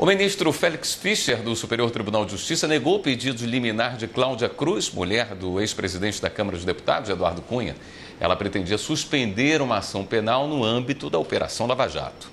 O ministro Félix Fischer, do Superior Tribunal de Justiça, negou o pedido liminar de Cláudia Cruz, mulher do ex-presidente da Câmara dos Deputados, Eduardo Cunha. Ela pretendia suspender uma ação penal no âmbito da Operação Lava Jato.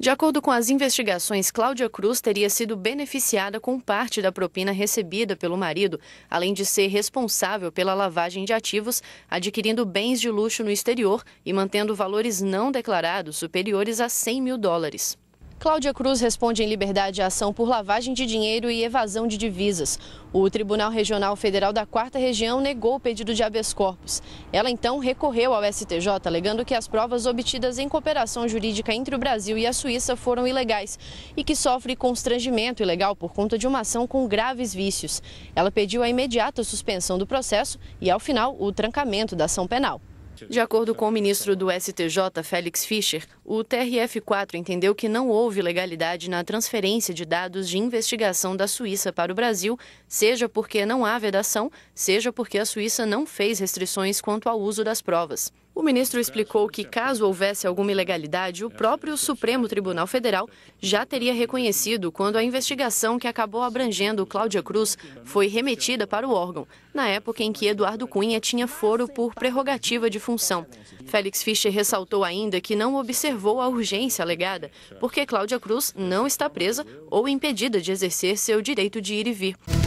De acordo com as investigações, Cláudia Cruz teria sido beneficiada com parte da propina recebida pelo marido, além de ser responsável pela lavagem de ativos, adquirindo bens de luxo no exterior e mantendo valores não declarados superiores a 100 mil dólares. Cláudia Cruz responde em liberdade a ação por lavagem de dinheiro e evasão de divisas. O Tribunal Regional Federal da Quarta Região negou o pedido de habeas corpus. Ela então recorreu ao STJ, alegando que as provas obtidas em cooperação jurídica entre o Brasil e a Suíça foram ilegais e que sofre constrangimento ilegal por conta de uma ação com graves vícios. Ela pediu a imediata suspensão do processo e, ao final, o trancamento da ação penal. De acordo com o ministro do STJ, Félix Fischer, o TRF4 entendeu que não houve legalidade na transferência de dados de investigação da Suíça para o Brasil, seja porque não há vedação, seja porque a Suíça não fez restrições quanto ao uso das provas. O ministro explicou que, caso houvesse alguma ilegalidade, o próprio Supremo Tribunal Federal já teria reconhecido quando a investigação que acabou abrangendo Cláudia Cruz foi remetida para o órgão, na época em que Eduardo Cunha tinha foro por prerrogativa de função. Félix Fischer ressaltou ainda que não observou a urgência alegada, porque Cláudia Cruz não está presa ou impedida de exercer seu direito de ir e vir.